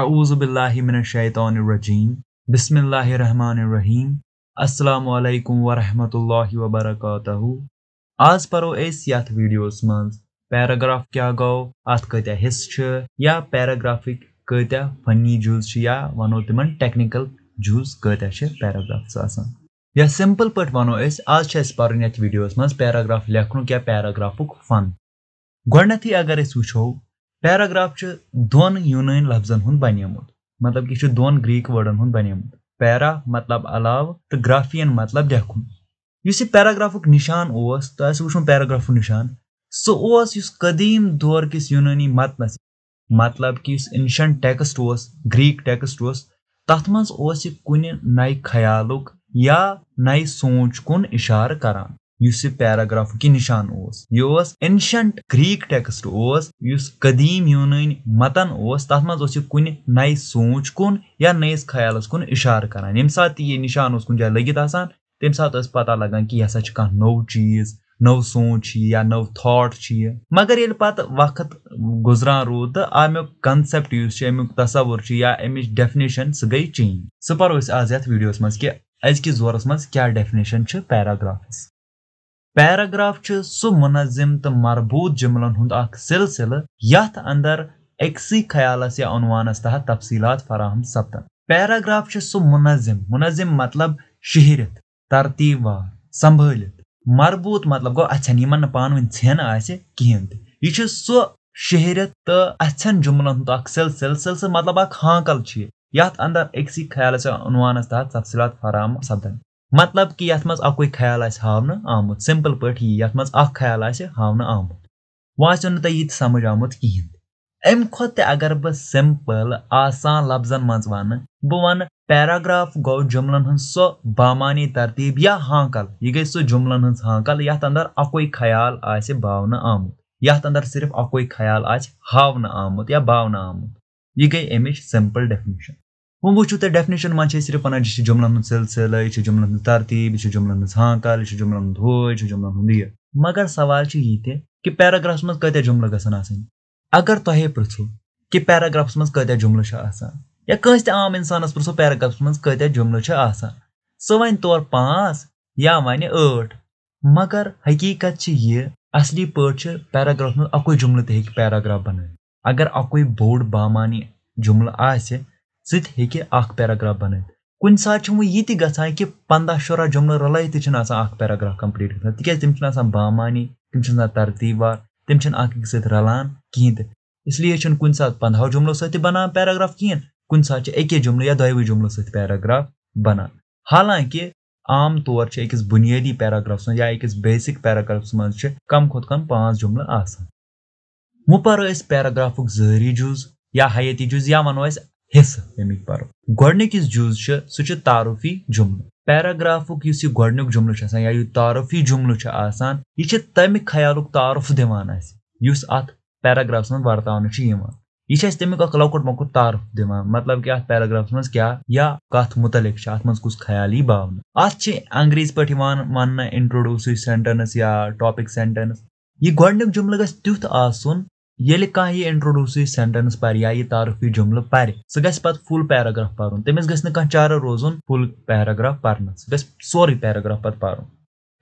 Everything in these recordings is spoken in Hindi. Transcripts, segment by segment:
अज़ुबिल्लाशैतरजीम बसमिल्लामरिम अलकुम वरम् वर्क आज पो वीडियो मज पाराग्राफ क्या गो अत्या हिस या पाराग्राफिक क्या फनी जुज या वनो तम टेक्निकल जुज क्या पाराग्राफ्स या सिंपल पे वनो आज पढ़ वीडियो लेखन या पाराग्राफ फन गोडन अगर वो پیراگراف چھُ دۄن یوٗنٲنۍ لفظن ہُنٛد بنیومُت مطلب کہِ یہِ چھُ دۄن گریٖک وٲڈن ہُنٛد بنیومُت پیرا مطلب علاوٕ تہٕ گرافین مطلب لیکھُن یُس یہِ پیراگرافُک نِشان اوس تۄہہِ آسوٕ وٕچھمُت پیراگرافُک نِشان سُہ اوس یُس قدیٖم دور کِس یوٗنٲنی متنس مطلب کہِ یُس اینشنٹ ٹیکسٹ اوس گریٖک ٹیکسٹ اوس تتھ منٛز اوس یہِ کُنہِ نیہِ خیالُک یا نیہِ سونچ کُن اِشارٕ کران یُس یہِ پیراگرافُک یہِ نِشان اوس یہِ اوس اینشَنٹ گریٖک ٹیکسٹ اوس یُس قدیٖم یوٗنٲنۍ متن اوس تَتھ منٛز اوس یہِ کُنہِ نَیہِ سونٛچ کُن یا نٔیِس خیالَس کُن اِشارٕ کران ییٚمہِ ساتہٕ تہِ یہِ نِشان اوس کُنہِ جایہِ لٔگِتھ آسان تمہِ ساتہٕ ٲس پتہ لگان کہِ یہِ ہسا چھِ کانٛہہ نوٚو چیٖز نٔو سونٛچ چھِ یہِ یا نٔو تھاٹ چھِ یہِ مگر ییٚلہِ پتہٕ وقت گُزران روٗد تہٕ امیُک کنسیپٹ یُس چھُ امیُک تصوُر چھُ یا أمِچ ڈیفنیشن سُہ گٔے چینج سُہ پرو أسۍ آز یتھ ویٖڈیوس منٛز کہِ أزکِس دورس منٛز کیاہ ڈیفنیشن چھِ پیراگرافس पैराग्राफ सू मुनजिम तो मरबूत जुमलन हूं अिलसिल अंदर अकस खयालस या अनवानस तहत तफसील फराहम सपदन पैराग्राफ सू मुनजिम मुनजिम मतलब शहरत तरतीबार संभाल मरबूत मतलब गो अच्छन इन पानव झेन आहन तह शहरत तो अच्छन जुमलन हूं अिलसिल सिलसिल मतलब अंकल यहां अंदर अकस खयालस या अनवानस तहत तफसीलत फराहम सपदन मतलब कि यथ मज अकुई ख्याल हावन आमुत सिंपल पे ये यथ मज ना ये समझ आमुत कहें अम खुद अगर बह सिंपल आसान लफ्जन मज वन बह वन पैराग्राफ गो जुमलन हज सो बामानी तरतीब या हांकल यह गई सो जुमलन हज हांकल यथ अंदर अकुई ख्याल बावन आमुत यथ सिर्फ अकुई ख्याल हावन आमुत या बावन आमुत यह गई अमिच सिंपल डेफिनेशन وۄنۍ وٕچھِو تُہۍ ڈیفنِشَن منٛز چھِ أسۍ صرف وَنان یہِ چھِ جُملَن ہُنٛد سِلسِلہٕ یہِ چھِ جُملَن ہٕنٛز ترتیٖب یہِ چھِ جُملَن ہٕنٛز ہانٛکال یہِ چھِ جُملَن ہُنٛد ہُہ یہِ چھِ جُملَن ہُنٛد یہِ مگر سوال چھُ یہِ تہِ کہِ پیراگرٛافَس منٛز کۭتیٛاہ جُملہٕ گژھن آسٕنۍ اگر تۄہے پرٕٛژھو کہِ پیراگرٛافَس منٛز کۭتیٛاہ جُملہٕ چھِ آسان یا کٲنٛسہِ تہِ عام اِنسانَس پرٕٛژھو پیراگرٛافَس منٛز کۭتیٛاہ جُملہٕ چھِ آسان سُہ وَنہِ تورٕ پانٛژھ یا وَنہِ ٲٹھ مگر حقیٖقت چھِ یہِ اَصلی پٲٹھۍ چھِ پیراگرٛافَس منٛز اَکُے جُملہٕ تہِ ہیٚکہِ پیراگرٛاف بَنٲوِتھ اگر اَکُے بوٚڑ بامانی جُملہٕ آسہِ सह हे बन कुन सात ये गसान कि पंदा शुरा जुमन रल तो पाराग्राफ कम्प्लीट ग तक तम बामानी तम तरतीबार तम सलान कहें इसलिए कुन सात पंदो जुमलों सनान पाराग्राफ कहें कुन सात अके जुमलों या दोवो जुमलों साराग्राफ बना हालांकि आम तौर अकिस बुनियादी पाराग्राफ्स या अकिस बेसिक पाराग्राफ्स मज कम खुद कम पाँच जुमल आसान मुपर जहरी जुज या हयाती जुज या वनो حصہٕ ییٚمِکۍ پَرو گۄڈنیُک یُس جُز چھُ سُہ چھُ تعارُفی جُملہٕ پیراگرافُک یُس یہِ گۄڈنیُک جُملہٕ چھُ آسان یا یہِ تعارُفی جُملہٕ چھُ آسان یہِ چھِ تَمہِ خیالُک تعارُف دِوان اَسہِ یُس اَتھ پیراگرافَس منٛز وَرتاونہٕ چھُ یِوان یہِ چھِ اَسہِ تَمیُک اکھ لۄکُٹ مۄکُٹ تعارُف دِوان مطلب کہِ اَتھ پیراگرافَس منٛز کیاہ یا کَتھ مُتعلِق چھِ اَتھ منٛز کُس خیال یی باونہٕ اَتھ چھِ انٛگریٖزۍ پٲٹھۍ یِوان وَننہٕ اِنٹرٛوڈیوٗسٕے سینٹٮ۪نٕس یا ٹاپِک سینٹٮ۪نٕس یہِ گۄڈنیُک جُملہٕ گژھِ تیُتھ آسُن ये कह यह इंट्रोड्यूस सेंटेंस पे या यह तारफी जुमल पे सह ग फुल पैराग्राफ पर्न तमिस गह चारा रोज फुल पैराग्राफ पर्न सह सोरे पैराग्राफ पे पर्न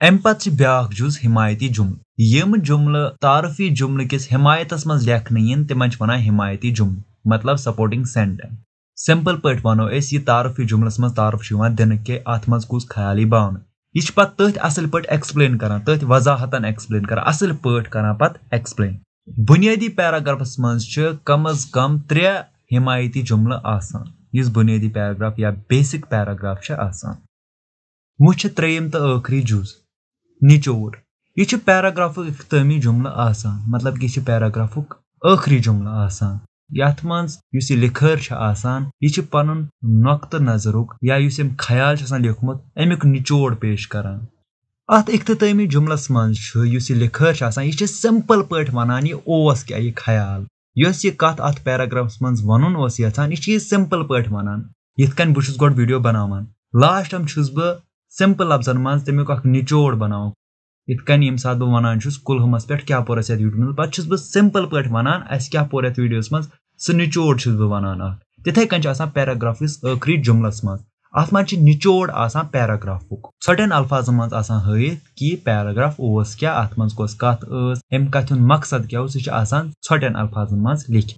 अम पे ब्या जुज हिमायती जुमल यम जुमल तारफी जुमल किस हिमायत मं लेखन तिम वन हिमायती जुमल मतलब सपोर्टिंग सेंटेंस सिंपल पे वनो यह तारफी जुमलस मं तारफ दिन के अत मज कुछ खयाली बान यह पे तथ असल पे एक्सप्लेन कर तथ वजाहतन एक्सप्लेन कर असल पे कर पे एक्सप्लेन बुनियादी پیراگرافس منٛز چھِ کم از کم ترٛےٚ حمایتی جُملہٕ آسان یُس بُنیٲدی پیراگراف یا بیسِک پیراگراف چھِ آسان وۄنۍ چھِ ترٛیِم تہٕ ٲخری جُز نِچوڑ یہِ چھُ پیراگرافُک اختٲمی جُملہٕ آسان مطلب کہِ یہِ چھُ پیراگرافُک ٲخری جُملہٕ آسان یتھ منٛز یُس یہِ لِکھٲر چھِ آسان یہِ چھِ پنُن نۄقطہٕ نظرُک یا یُس أمۍ خیال چھُ آسان لیوکھمُت امیُک نِچوڑ پیش کران अत इख्तमी जुमलस मज लिखर यह सिंपल पे वनान यह ओस क्या यह खयाल इस यह कत अ पैराग्राफस मज वन यहाँ यह सिंपल पे वनान इत बहुस गोड वीडियो बनावान लास्ट बह सिंपल लफ्जन मं तमिक निचोड़ बना इत कम सा बह वनान कुलहमस पे क्या पोर वीडियो मज पे बह सिंपल पे वनान अस क्या पोर ये वीडियोस मं सह निचोड़ बह वन अ तिथे कन पैराग्राफ किस आखिरी जुमलस मं अथ मे निचोड़ पैराग्राफ सटन अल्फाज मज हाथ कि पैराग्राफ उस क्या अत मज कस कथ अम कथ मकसद क्या उस सटन अल्फाज मज लिख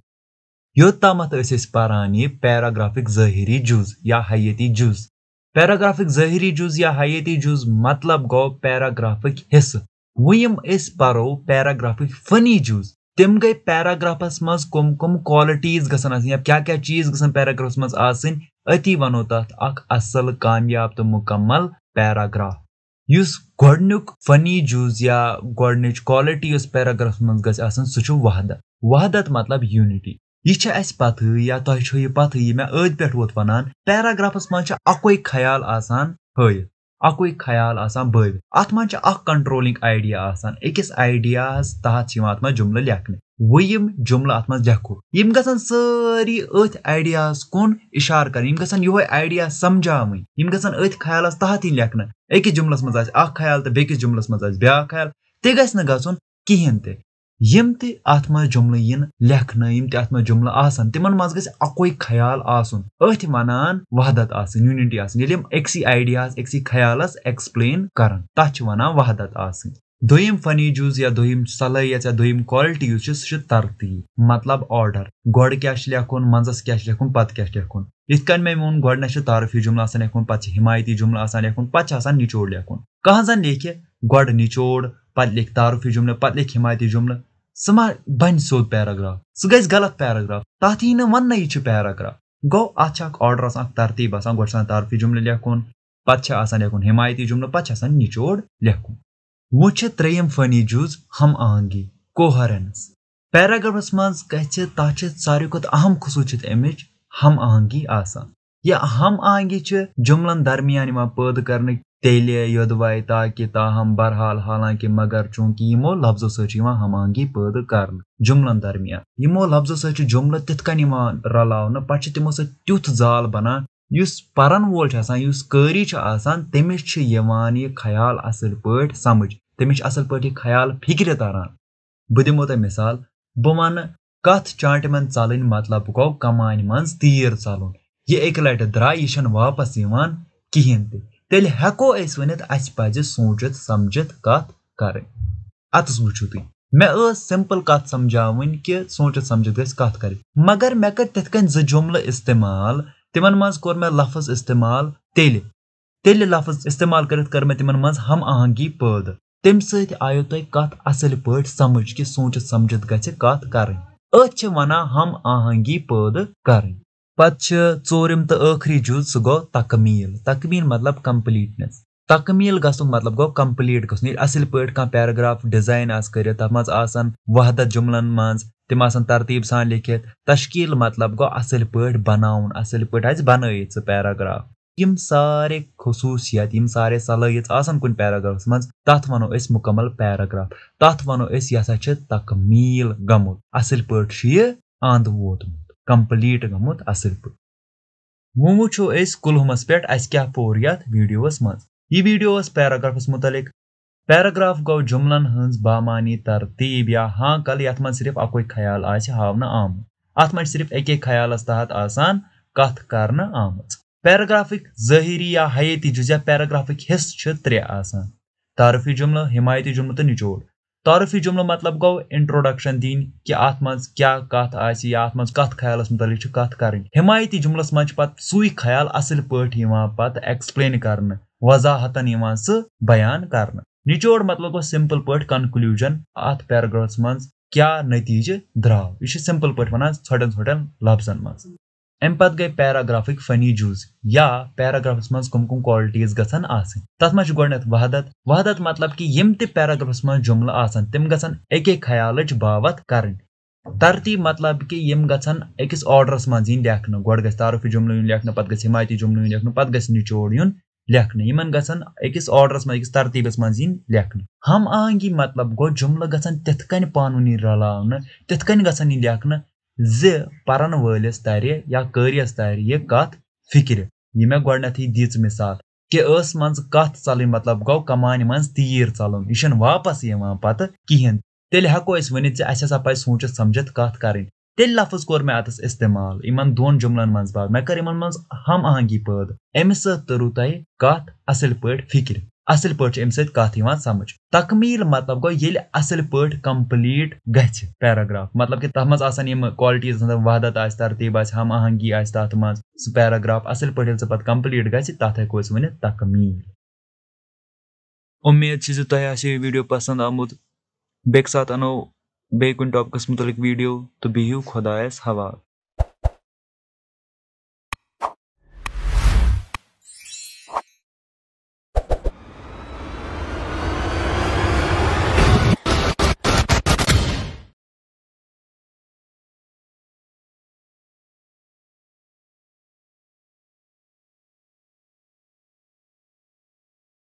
योतम पारान यह पैराग्राफिक जहरी जुज या हयती जुज पैराग्राफिक जहरी जुज या हयती जुज मतलब गो पैराग्राफिक हिस्सह वम पो पैराग्राफिक फनी जुज तम गई पैराग्राफस मज कम कम क्वालिटीज ग क्या क्या चीज ग पैराग्राफस मज अति वनो तथ असल कामयाब तो मुकम्मल पैराग्राफ इस गुक फनी जूज या गुड क्वालिटी इस पैराग्राफ मं ग सह वहदत वहदत मतलब यूनिटी यह अस पत या तुम यह पत यह मे अद पे वोत वन पैराग्राफस मं अको ख्याल आसान हयत अकुई ख्याल आसान बव अत मन कंट्रोलिंग आइडिया आसान अकिस आइडियास तहत अत जुमल लेखने वो यम जुमल अत लेखो यम गसन सारी अथ आइडियास कुन इशार कर यम गसन यो आइडिया समझाव यम गसन अथ ख्याल तहत इन लेखने अकिस जुमलस मज ख्याल तो बेकिस जुमलस मज ब्या ख्याल ते गु कहें यम ते अत मज जुमल इन लेखन यम ते अत मज जुमल आसन तिमन मज गस अकोय ख्याल आसन अथ वनान वहदत आसन यूनिटी आसन ये एक्सी आइडियाज एक्सी ख्यालस एक्सप्लेन करन तथ वनान वहदत आसन दोयम फनी जूज या दोयम सलहियत या दोयम क्वालिटीज सह तरतीब मतलब ऑर्डर गोड क्या लेखन मंजस क्या लेखन पत क्या लेखन इत मे वो गोडन तारफी जुमल आसन लेखन पे हिमायती जुमल आसन लेखन पे निचोड़ लेखन कह जन लेख गोड निचोड़ پَتہٕ لیکھِ تعارُفی جُملہٕ پَتہٕ لیکھِ حمایتی جُملہٕ سُہ ما بَنہِ سیوٚد پیراگراف سُہ گژھِ غلط پیراگراف تَتھ یی نہٕ وَننَے یہِ چھُ پیراگراف گوٚو اَتھ چھِ اَکھ آرڈر آسان اَکھ ترتیٖب آسان گۄڈٕ چھُ آسان تعارُفی جُملہٕ لیکھُن پَتہٕ چھِ آسان لیکھُن حمایتی جُملہٕ پَتہٕ چھِ آسان نِچوڑ لیکھُن وۄنۍ چھِ ترٛیٚیِم فٲنی جُز ہم آہنٛگی کوہرنٕس پیراگرافَس منٛز گژھِ تَتھ چھِ ساروی کھۄتہٕ اَہم خصوٗصیت اَمِچ ہم آہنٛگی آسان یہِ ہم آہنٛگی چھِ جُملَن درمیان یِوان پٲدٕ کرنہٕ तेले योदवाय ताकि ताहम बहरहाल हालांकि मगर चूंकि यमो लफ्जो सो हमहंगी पैदा कर जुमलन दरमियान यमो लफ्जो सो जुमल तिथ कन रलाव पे तमो सुथ जाल बनान उस परान वोल उस कारी तमिस ये ख्याल असल पे समझ तमिस असल पे यह ख्याल फिक्र तरान बह दमो तुम मिसाल बह वन कथ चाट मन चलन मतलब गो कमान मज तीर चलन यह अक लटि द्राय यह वापस कहें तेल हेको वनित अज सोचित समझित कत कर अतस वो तुम मे सिंपल कत समझा कि सोचित समझित गत कर मगर मे कर तथ कन जुमल इस्तेमाल तिम मज कोर लफ इस्तेमाल तेल तेल लफज इस्तेमाल कर हम आहंगी पैद तम सयो तुम कत पे समझ कि सोचित समझित गत कर अथ हम आहंगी पैद करें पत चोरम तो आखिरी जुज सह गो तकमील तकमील मतलब कम्प्लीटनेस तकमील गसुक मतलब गो कम्प्लीट गु असल पे कह पैराग्राफ डिजाइन कर तथ वहदत जुमलन मान तम तरतीब सान लिखित तश्कील मतलब गो असल पे बना असल पे बन सह पैराग्राफ यम सारे खसूसियत यम सारे सलाहियत कुन पैराग्राफस मं तथ वो मुकमल पैराग्राफ तथ वो यह तकमील गमुत असल पे यह आंद वोतमुत کمپلیٖٹ گٔمٕژ اَصٕل پٲٹھۍ وۄنۍ وٕچھو أسۍ کُلہُمَس پٮ۪ٹھ اَسہِ کیاہ پوٚر یَتھ ویٖڈیووَس منٛز یہِ ویٖڈیو ٲس پیراگرافَس مُتعلِق پیراگراف گوٚو جُملَن ہٕنٛز بامانی ترتیٖب یا ہانٛکل یَتھ منٛز صرف اَکوے خیال آسہِ ہاونہٕ آمُت اَتھ منٛز چھِ صرف اَکے خیالَس تحت آسان کَتھ کرنہٕ آمٕژ پیراگرافٕکۍ ظٲہری یا حیٲتی جُز یا پیراگرافٕکۍ حِصہٕ چھِ ترٛےٚ آسان تعارفی جُملہٕ حمایتی جُملہٕ تہٕ نِچوڑ तारफी जुमलों मतलब गो इंट्रोडक्शन दिन कि अत क्या कथ आत म ख्याल मुतलिक कथ कर हिमायती जुमलस मं सू ख्याल असल पत एक्सप्लेन कर वजाहत स कर निचोड़ मतलब गो सिंपल पट कनकलूजन अत पैराग्राफस मा क्या नतीजे द्रा यह सिंपल पा वन झोटन झोटन लफ्जन मज پتہٕ گٔے پیراگرافٕکۍ فنی جُز یا پیراگرافس منٛز کٕم کٕم کالٹیٖز گژھن آسٕنۍ تتھ منٛز چھُ گۄڈٕنیتھ وحدت وحدت مطلب کہِ یِم تہِ پیراگرافس منٛز جُملہٕ آسن تِم گژھن اَکے خیالٕچ باوت کرٕنۍ ترتیٖب مطلب کہِ یِم گژھن أکِس آرڈرس منٛز یِنۍ لیکھنہٕ گۄڈٕ گژھِ تعارُفی جُملہٕ یُن لیکھنہٕ پتہٕ گژھِ حمایتی جُملہٕ یُن لیکھنہٕ پتہٕ گژھِ نِچوڑ یُن لیکھنہٕ یِمن گژھن أکِس آرڈرس منٛز أکِس ترتیٖبس منٛز یِنۍ لیکھنہٕ ہم آہنگی مطلب گوٚو جُملہٕ گژھن تِتھ کٔنۍ پانہٕ ؤنۍ رلاونہٕ تِتھ کٔنۍ گژھن یِنۍ لیکھنہٕ زِ پَرَن وٲلِس تَرِ یا قٲرِیَس تَرِ یہِ کَتھ فِکرِ یہِ مےٚ گۄڈنٮ۪تھٕے دِژ مِثال کہِ ٲس منٛز کَتھ ژَلٕنۍ مطلب گوٚو کَمانہِ منٛز تیٖر ژَلُن یہِ چھُنہٕ واپَس یِوان پَتہٕ کِہیٖنۍ تیٚلہِ ہٮ۪کو أسۍ ؤنِتھ زِ اَسہِ ہَسا پَزِ سوٗنٛچِتھ سَمجِتھ کَتھ کَرٕنۍ تیٚلہِ لفظ کوٚر مےٚ اَتَس استعمال یِمَن دۄن جُملَن منٛز بعد مےٚ کٔر یِمَن منٛز ہم آہنٛگی پٲدٕ اَمہِ سۭتۍ تٔرو تۄہہِ کَتھ اَصٕل پٲٹھۍ فِکرِ असल पे अम सत समझ तकमील मतलब गो ये असल पे कम्प्लीट गि पैराग्राफ मतलब कि तथ मम क्वालिटीज वहदत आ तरतीब हम आहंगी आत मं सह पैराग्राफ असल पे सह पे कम्प्लीट गि तथ हेको वन तकमील उम्मीद तह वीडियो पसंद आमुत बेक साथ अनो बे कुन टॉपिकस मुतलिक वीडियो तो बिहू खुदायस हवा